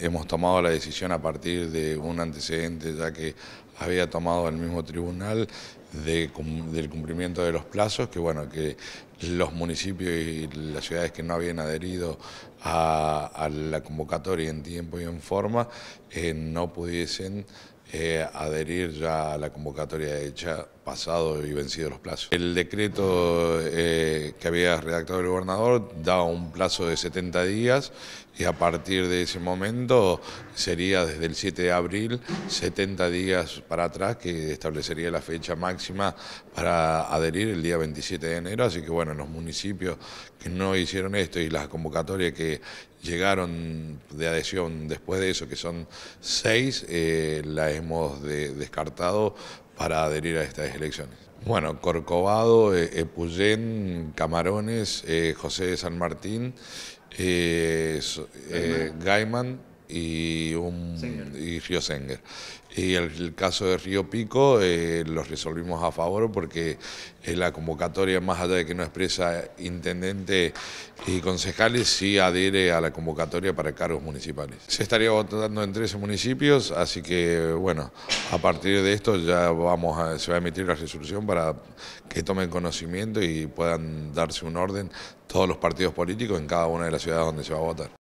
Hemos tomado la decisión a partir de un antecedente ya que había tomado el mismo tribunal del cumplimiento de los plazos, que bueno, que los municipios y las ciudades que no habían adherido a, la convocatoria en tiempo y en forma eh, no pudiesen eh, adherir ya a la convocatoria hecha, pasado y vencido los plazos. El decreto eh, que había redactado el gobernador da un plazo de 70 días y a partir de ese momento sería desde el 7 de abril 70 días para atrás que establecería la fecha máxima para adherir el día 27 de enero, así que bueno, los municipios que no hicieron esto y las convocatorias que llegaron de adhesión después de eso, que son seis, eh, la hemos descartado para adherir a estas elecciones. Bueno, Corcovado, Epuyén, eh, eh, Camarones, eh, José de San Martín, Gaiman y, un, Río Senger. Y el, caso de Río Pico los eh, lo resolvimos a favor porque la convocatoria, más allá de que no expresa intendente y concejales, sí adhiere a la convocatoria para cargos municipales. Se estaría votando en 13 municipios, así que bueno, a partir de esto ya vamos se va a emitir la resolución para que tomen conocimiento y puedan darse un orden todos los partidos políticos en cada una de las ciudades donde se va a votar.